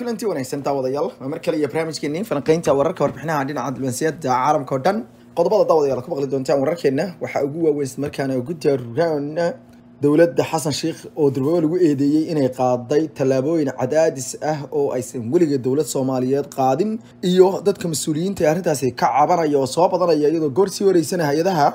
kulanti wanaagsantaa wadayaal mar kale iyo barnaamijkeennii falanqaynta wararka warbixinaha dhinaca diblansiyaada caalamka oo dhan qodobada dawadayaal ku maqli doontaan wararkeenna waxaa ugu waaweyn islamarkaana ugu daruuraan dowladda xasan sheikh oo durbago lagu eedeeyey inay qaaday tallaabooyin cadaadis ah oo aysan weliga dowlad soomaaliyeed qaadin iyo dadka mas-uuliyiinta arrintaasi ka cabanaya oo soo badanaya iyadoo goor sii wareysana hay-adaha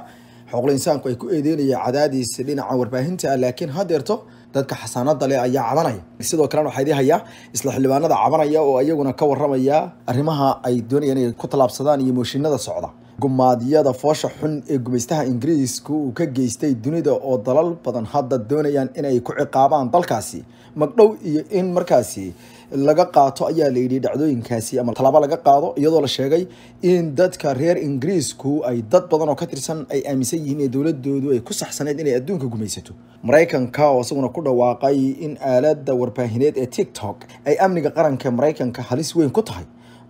xooqla insaanku ay ku eedeynaya cadaadis dhinaca warbaahinta laakiin hadeerto dadka xasaanada leh ayaa cabanaya sidoo kalena waxaa idii hayaa isla xildhibaanada cabanaya oo iyaguna ka waramaya arrimaha ay doonayaan inay ku tallaabsadaan iyo mooshinada socda gumaadyada foosha xun ee gumaystaha ingiriiska uu ka geystay dunida oo dalal badan hadda doonayaan inay ku ciqaabaan dalkaasi magdhow iyo in markaasi laga qaato ayaa la yidhi dhacdooyinkaasi ama tallaabo laga qaado iyadoo la sheegay in dadka reer ingiriisku ay dad badan oo ka tirsan ay aaminsan yihiin ee dowladoodu ay ku saxsaneed inay adduunka gumaysato maraykanka oo isaguna ku dhawaaqay in aalada warbaahineed ee tik tok ay amniga qaranka maraykanka halis weyn ku tahay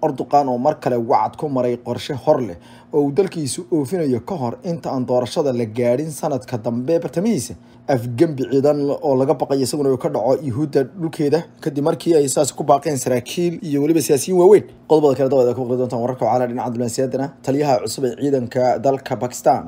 erdogan oo mar kale wacad ku maray qorshe hor leh oo uu dalkiisu oofinayo ka hor inta aan doorashada la gaadhin sanadka dambe bartamihiisa afgembi ciidan oo laga baqay isaguna uu ka dhaco yuhuudda dhulkeeda kadib markii ay saas ku baaqeen saraakiil iyo weliba siyaasiyiin waaweyn qodobada kale dabada ku aqri doontaan wararka waxaa dhinaca abdulmasiadana taliyaha cusub ee ciidanka dalka bakistan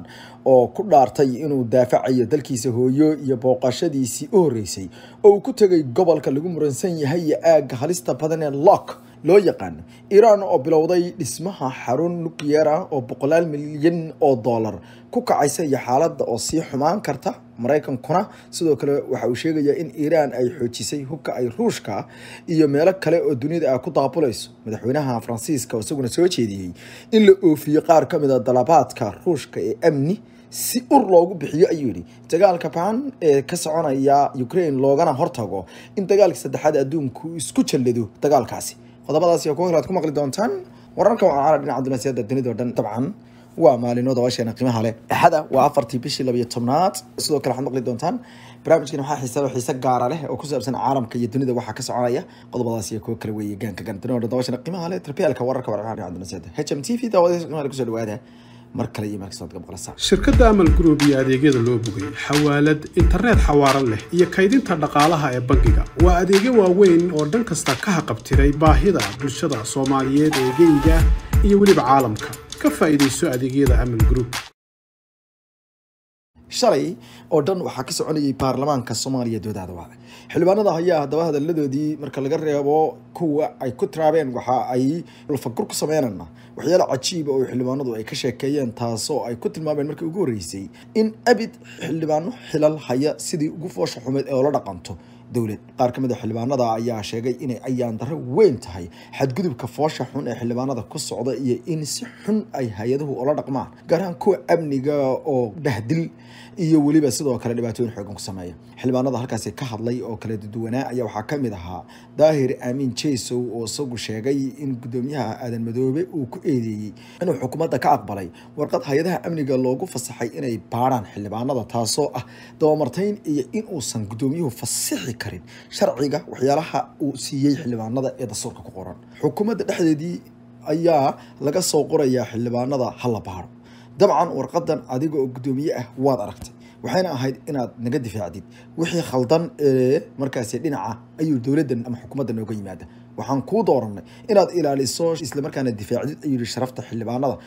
oo ku dhaartay inuu daafacayo dalkiisa hooyo iyo booqashadiisii u horreysay oo uu ku tegay gobolka lagu muransan yahay iyo aagga halista badan ee lock loo yaqaan iiraan oo bilowday dhismaha xarun nukleer ah oo boqolaal milyan oo dollar ku kacaysa iyo xaaladda oo sii xumaan karta maraykankuna sidoo kale waxa uu sheegayaa in iiraan ay xoojisay hubka ay ruushka iyo meelo kale oo duniyada a ah ku daabulayso madaxweynaha faransiiska oo isaguna soo jeediyey in la oofiyo qaar ka mid a ah dalabaadka ruushka ee amni si ur loogu bixiyo ayuu yidhi dagaalka baan ee ka soconaya ukrain loogana hortago in dagaalka saddexaad adduunku isku jallado dagaalkaasi qodobadaas iyo kuwa aad ku maqli doontaan wararka wacaara dhinaca duna dunida oo dhan dabcan waa maalinooda washeena qiimaha leh axada waa afartii bishii labiyo tobnaad sidoo kale waxaad maqli doontaan barnaamijkan waxaa xiisaa xiise gaara leh oo ku saabsan caalamka iyo dunida waxaa ka soconaya qodobadaas iyo kuwo kale weeye gaanka gan dunida oo dhan dabashana qiimaha leh tripialka wararka wacaara dhinaca duna h m t v daawadayaasha qiimaha leh kusoo dhawaada mar kale iyo maankastoodka boqolasaa shirkadda amal group iyo adeegyada loo bogay xawaalad internet xawaaran leh iyo kaydinta dhaqaalaha ee bangiga waa adeegyo waaweyn oo dhan kasta ka haqabtiray baahida bulshada soomaaliyeed ee eegeyga iyo weliba caalamka ka faa'iidayso adeegyada amal group shalay oo dhan waxaa ka soconayay baarlamaanka soomaaliya doodaada xildhibaanada ayaa haddaba hadaladoodii marka laga reebo kuwa ay ku tiraabeen waxa ay ulfagur ku sameynana waxyaala cajiiba ah oo xildhibaanadu ay ka sheekeeyeen taasoo ay ku tilmaameen markii ugu horreysay in abid xildhibaano xilal haya sidii ugu foosha xumeed ee oola dhaqanto dowlad qaar ka mid a ah xildhibaanada ayaa sheegay inay ayaan darro weyn tahay xadgudubka foosha xun ee xildhibaanada ku socda iyo in si xun ay hay-aduhu ula dhaqmaan gaar kuwa amniga oo dhahdil iyo weliba sidoo kale dhibaatooyin xoogan ku sameeya xildhibaanada halkaasi ka hadlay oo kala dadwanaa ayaa waxaa ka mid ahaa daahir amiin jaysow oo isagu sheegay in gudoomiyaha aadan madoobe uu ku eedeeyey inuu xukuumadda ka aqbalay warqad hay-adaha amniga loogu fasaxay inay baadhaan xildhibaanada taasoo ah dabamartayn iyo inuusan uusan gudoomiyuhu fasixi karin sharciga waxyaalaha uu siiyey xildhibaanada ee dastuurka ku qoran xukuumadda dhexdeedii ayaa laga soo qorayaa xildhibaanada ha la baaro dabcan warqadan adiga oo guddoomiye ah waad aragtay waxayna ahayd inaad naga difaacdid wixii khaldan ee markaasi dhinaca ayuu dowladdan ama xukuumaddan nooga yimaada waxaan kuu dooranay inaad ilaaliso islamarkaana difaacdid ayuu yihi sharafta xildhibaanada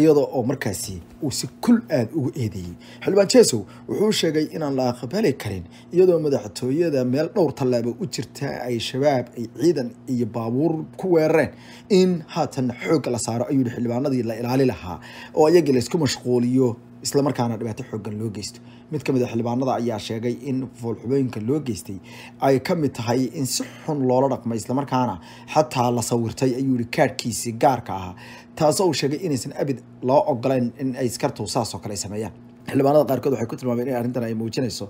iyadoo oo markaasi uu si kul aada ugu eedeeyey xildhibaan jesow wuxuu sheegay inaan la aqbali karin iyadoo madaxtooyada meel dhowr tallaabo u jirta ay shabaab ay ciidan iyo baabuur ku weerareen in haatan xoogga la saaro ayuu yihi xildhibaanadii la ilaali lahaa oo iyaga laysku mashquuliyo isla markaana dhibaato xoogan loo geysto mid ka mid a ah xildhibaanada ayaa sheegay in foolxubooyinka loo geystay ay ka mid tahay in si xun loola dhaqmay islamarkaana xataa la sawirtay ayuu yihi kaadhkiisii gaarka ahaa taasoo uu sheegay inaysan abid loo ogolayn in askartu saasoo kale sameeyaan xildhibaanada qaarkood waxay ku tilmaameen in arrintan ay muujinayso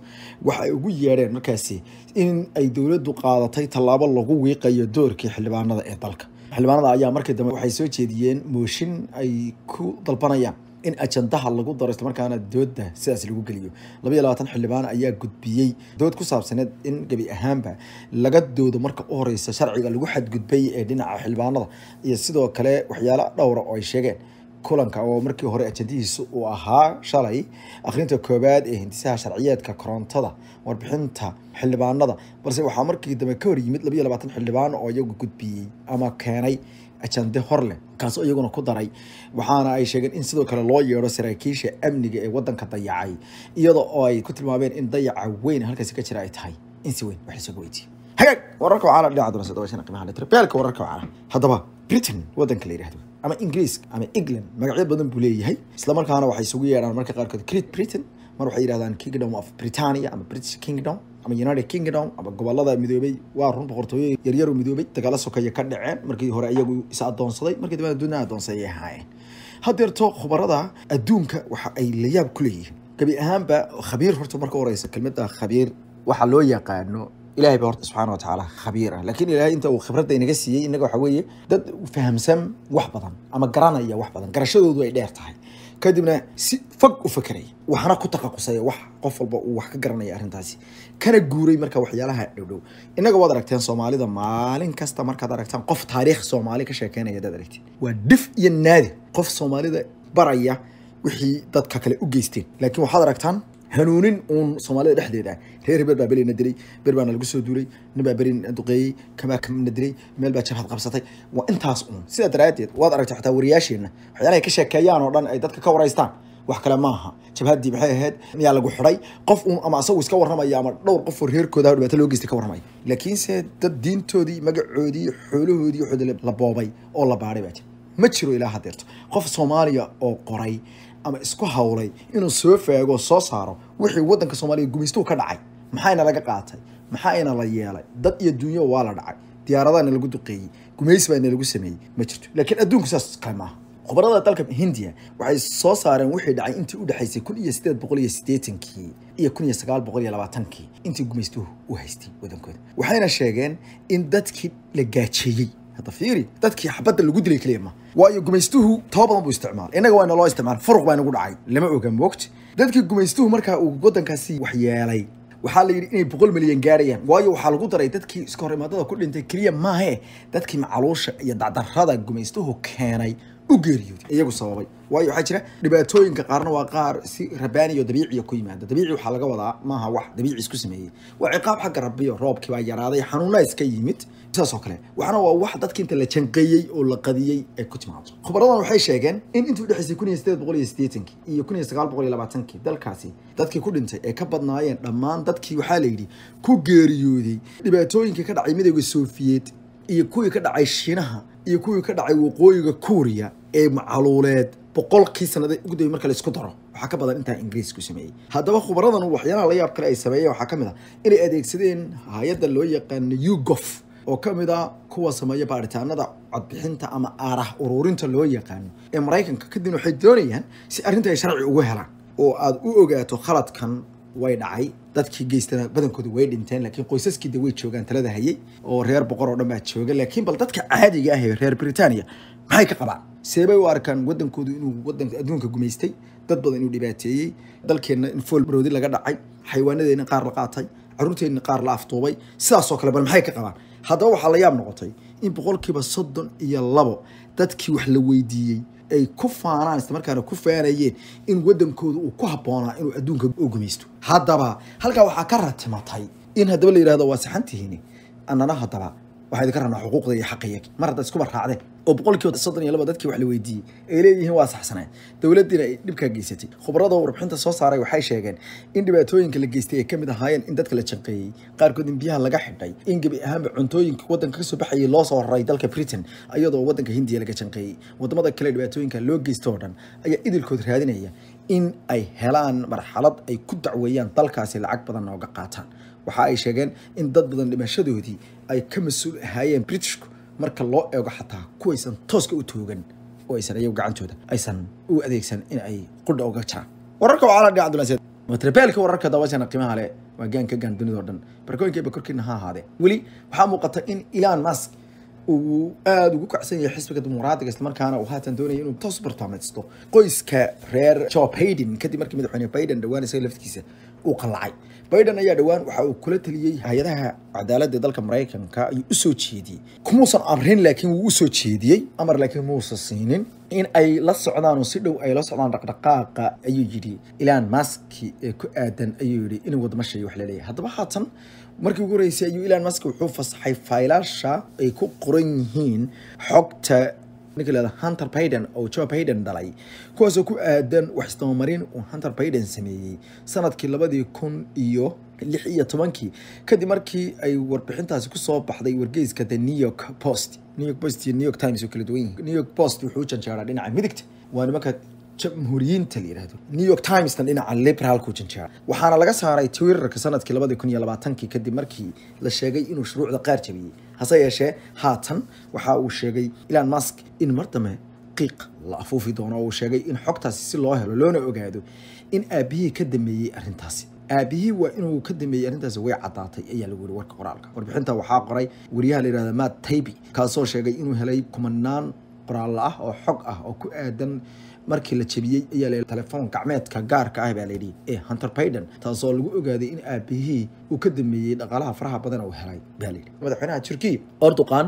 waxa ay ugu yeedheen markaasi in ay dowladdu qaadatay tallaabo lagu wiiqayo doorkii xildhibaanada ee dalka xildhibaanada ayaa markii dambe waxay soo jeediyeen mooshin ay ku dalbanayaan in ajandaha lagu daro islamarkaana dooda sidaas lagu geliyo labaiy labaatan xildhibaan ayaa gudbiyey dood ku saabsaneed in gebi ahaanba laga doodo marka u horeysa sharciga lagu xadgudbay ee dhinaca xildhibaanada iyo sidoo kale waxyaala dhowra oo ay sheegeen kulanka oo markii hore ajandihiisa uu ahaa shalay akhrinta koowaad ee hindisaha sharciyeedka korontada warbixinta xildhibaanada balse waxaa markii dambe ka hor yimid labaiy labaatan xildhibaan oo iyagu gudbiyey ama keenay ajande horle kaasoo iyaguna ku daray waxaana ay sheegeen in sidoo kale loo yeedho saraakiisha amniga ee wadanka dayacay iyada oo ay ku tilmaameen in dayaca weyn halkaasi ka jira ay tahay insi weyn waxay soo gaweytiye hagaag wararka waxaa la dhinaca doona saddoba shan qiimaha beelka wararka waxaa haddaba britain wadanka la yidhahdo ama ingiriiska ama england magacyo badan buu leeyahay isla markaana waxay isugu yeedhaan marka qaarkood great britain mar waxay yidhahdaan kingdom of britannia ama british kingdom ama united kingdom ama gobolada midoobey waa run boqortooyo yaryaroo midoobey dagaalo sokaya ka dhaceen markii hore iyagu is adoonsaday markii dambena adduunyada adoonsaday ahaayeen haddeerto khubarada adduunka waxa ay layaab ku leeyihiin gabi ahaanba khabiir horta marka horeysa kelmadda ah, khabiir waxaa loo yaqaano ilahay baa horta subxaana watacaala khabiir ah laakiin ilahay inta uu khibradda inaga siiyey innaga waxa weeye dad fahamsan wax badan ama garanaya wax badan garashadoodu ay dheer tahay kadibna si fog u fekeray waxna ku taqakusaya wax qof walba uu wax ka garanaya arrintaasi kana guuray marka waxyaalaha dhowdhow innaga waad aragteen soomaalida maalin kasta markaad aragtaan qof taariikh soomaali ka sheekeynaya adaad aragteen waa dhif iyo naadi qof soomaalida baraya wixii dadka kale u geysteen laakiin waxaad aragtaan hanuunin uun soomaalida dhexdeeda reer hebel baa belina dilay ber baana lagu soo duulay nin baa beri duqeeyey kamaa kamidna dilay meel baa jabhad qabsatay waa intaas uun sidaa daraadeed waad aragtay xataa wariyaasheenna waxyaalahay ka sheekeeyaan oo dhan ay dadka ka waraystaan wax kale maaha jabhaddii maxay ahayd miyaa lagu xidhay qof uun ama asagu iska warramaya ama dhowr qof oo reerkooda dhibaato loo geystay ka warramaya laakiinse dad diintoodii magacoodii xoolahoodii waxoodi la boobay oo la baadhay baa jira ma jiro ilaa haddeerto qof soomaaliya oo qoray ama isku hawlay inuu soo faago soo saaro wixii wadanka soomaaliya gumaystuhu ka dhacay maxayna laga qaatay maxaayna la yeelay dad iyo dunyo waa la dhacay diyaaradaana lagu duqeeyey gumays baana lagu sameeyey ma jirto laakiin adduunku saas kale maaha khubarada dalka hindiya waxay soo saareen wixii dhacay intii u dhexaysay kun iyo sideed boqol iyo sideetankii iyo kun iyo sagaal boqol iyo labaatankii intii gumaystuhu u haystay wadankooda waxayna sheegeen in dadkii la gaajeeyey hadda fiiri dadkii xabadda lagu dilay keliya waayo gumaystuhu taba badan buu isticmaal innaga waa naloo isticmaal furuq baa inagu dhacay lama oga mogti dadkii gumaystuhu markaa uu waddankaasi waxyeelay waxaa la yidhi inay boqol milyan gaarayaan waayo waxaa lagu daray dadkii iskahor hor imaadada ku dhintay keliya maahe dadkii macaluusha iyo dacdarrada gumaystuhu keenay u geeriyooday iyagu sababay waayo waxaa jira dhibaatooyinka qaarna waa qaar si rabaaniyo dabiiciya ku yimaada dabiici waxaa laga wadaa maaha wax dabiici isku sameeyey waa ciqaab xagga rabbiyo roobkii baa yaraaday xanuuna iska yimid saas kale waxna waa wax dadka inta la janqeeyey oo la qadiyey ay ku timaado khubaradan waxay sheegeen in intii udhexaysay kun iyo sideed boqol iyo siddeetankii iyo kun iyo sagaal boqol iyo labaatankii dalkaasi dadkii ku dhintay ee ka badnaayeen dhammaan dadkii waxaa la yidhi ku geeriyooday dhibaatooyinkii ka dhacay midowga soofiyeed iyo kuwii ka dhacay shiinaha iyo kuwii ka dhacay waqooyiga kuuriya ee macaluuleed boqolkii sannaday ugu dayay marka laisku daro waxaa ka badan intaa ingiriisku sameeyey haddaba khubaradan waxyaalaha la yaab kale ay sameeyeen waxaa ka mid ah inay adeegsadeen hay-adda loo yaqaano ugof oo ka mid a ah kuwa sameeya baaritaanada codbixinta ama aarah uruurinta loo yaqaano ee maraykanka kadibna waxay doonayaan si arrinta ay sharci ugu helaan oo aad u ogaato khaladkan way dhacay dadkii geystana badankooda way dhinteen laakiin qoysaskii way joogaan talada hayey oo reer boqor oo dhan baa jooga laakiin bal dadka caadiga ah ee reer britaaniya maxay ka qabaan seebay u arkaan wadankoodu inuu wadanka adduunka gumaystay dad badan inuu dhibaateeyey dalkeenna in fool baroodi laga dhacay xaywaanadeenna qaar la qaatay caruurteenna qaar la afduubay sidaasoo kale bal maxay ka qabaan haddaba waxaa la yaab noqotay in boqolkiiba soddon iyo labo dadkii wax la weydiiyey ay ku faanaan isla markaana ku faanayeen in wadankooda uu ku habboonaa inuu adduunka u gumaysto haddaba halkaa waxaa ka ratimatay in haddaba la yidhahdo waa saxantihiini annana haddaba waxaa idinka rabnaa xuquuqda iyo xaqiyagi mar hadda iskuma raacdeen oo boqolkiiba soddon iyo laba dadkii wax la weydiiyey ay leeyihiin waa saxsaneen dowladdiina ay dhibkaa geysatay khubarada warbixinta soo saaray waxay sheegeen in dhibaatooyinka la geystay ay ka mid ahaayeen in dadka la janqeeyey qaarkood in biyaha laga xidhay in gebi ahaanba cuntooyinka waddanka kasoo baxayay loo soo raray dalka britain iyadoo waddanka hindiya laga janqeeyey wadamada kale dhibaatooyinka loo geysta oo dhan ayaa idilkood raadinaya in ay helaan marxalad ay ku dacweeyaan dalkaasi lacag badan ooga qaataan waxa ay sheegeen in dad badan dhimashadoodii ay ka mas-uul ahaayeen britishku marka loo eego xataa kuwaysan tooska u toogan oo aysan ayagu gacantooda aysan u adeegsan in ay qudha uga jaraan wararka waa cala dhinac dulanseed matrebeelka wararka daawashana qiimaha leh waa gaanka gaan dunidao dhan barkooyinkayba korkiina ha ahaadee weli waxaa muuqata in ilaan mask uu aada ugu kacsan yahay xisbiga dimuqraadiga islamarkaana uu haatan doonaya inuu toos bartaamaysto qoyska reer joe baiden kadib markii madaxweyne baiden dhawaan isaga uu qallacay biden ayaa dhowaan waxa uu kula taliyey hay-adaha cadaaladda dalka maraykanka ayuu usoo jeediyey kumuusan amrin laakiin wuu usoo jeediyey amar laakiin muusa siinin in ay la socdaan oo si dhow ay la socdaan dhaqdhaqaaqa ayuu yidhi ilan maski ee ku aadan ayuu yidhi in wadma sheeyo wax laleeyahay haddaba haatan markii ugu horeysay ayuu ilaan maski wuxuu fasaxay faylaasha ay ku qoran yihiin xogta ninka hunter Biden oo Joe Biden dhalay kuwaasoo ku aadan wax isdabamarin uu Hunter Biden sameeyey sanadkii labadii kun iyo lix iyo tobankii kadib markii ay warbixintaasi kusoo baxday wargeyska the New York Post New York Post iyo New York Times oo kala duwan yihiin New York Post wuxuu janjeeraa dhinaca midigta waa nimanka jamhuuriyiinta la yidhahdo new york timesna dhinaca liberaalku janjeera waxaana laga saaray twitterka sanadkii labadii kun iyo labaatankii kadib markii la sheegay inuu shuruucda qaar jabiyey hase yeeshee haatan waxa uu sheegay elon musk in mar dambe qiiq la afuufi doono oo uu sheegay in xogtaasi si loo helo loona ogaado in aabihii ka dameeyey arrintaasi aabihii waa inuu ka dambeeyey arrintaasi way caddaatay ayaa lagu yidhi warka qoraalka warbixinta waxaa qoray wariyaha la yidhahda matt taybi kaasoo sheegay inuu helay kumanaan qoraal ah oo xog ah oo ku aadan markii la jebiyey ayaa telefoon gacmeedka gaarka ah baa layidhi ee eh, hunter baiden taasoo lagu ogaaday in aabihii uu ka dameeyey dhaqaalaha faraha badan uu helay baa layidhi madaxweynaha turkiya erdogan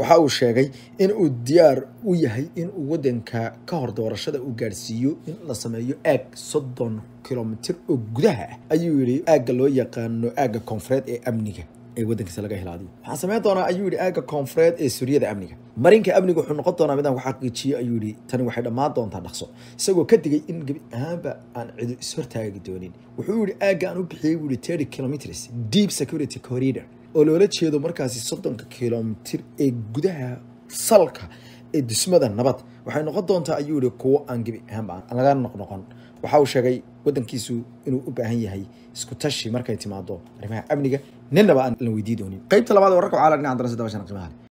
waxa uu sheegay in uu diyaar u yahay in uu waddanka ka hor doorashada uu gaadhsiiyo in la sameeyo aag soddon kilomitir oo gudaha ah ayuu yidhi aagga loo yaqaano aagga koonfureed ee amniga ee wadankiisa laga helaadiyo waxaa samayn doonaa ayuu yidhi aagga koonfureed ee suuriyada amniga marinka amniga wuxuu noqon doonaa midaan ku xaqiijiyo ayuu yidhi tani waxay dhammaan doontaa dhaqso isagoo ka digay in gebi ahaanba aan cidu ishortaagi doonin wuxuu yidhi aagga aan u bixiyey buu yidhi tirty kilometers deep security corridor oo loola jeedo markaasi soddonka kilomitir ee gudaha salka ee dhismada nabad waxay noqon doontaa ayuu yihi kuwo aan gebi ahaanba laga noqnoqon waxa uu sheegay waddankiisu inuu u baahan yahay isku tashi markay timaado arrimaha amniga ninnaba aan la weydii doonin qaybta labaad wararka waxaa la dhinaca darasada bashan qiimaha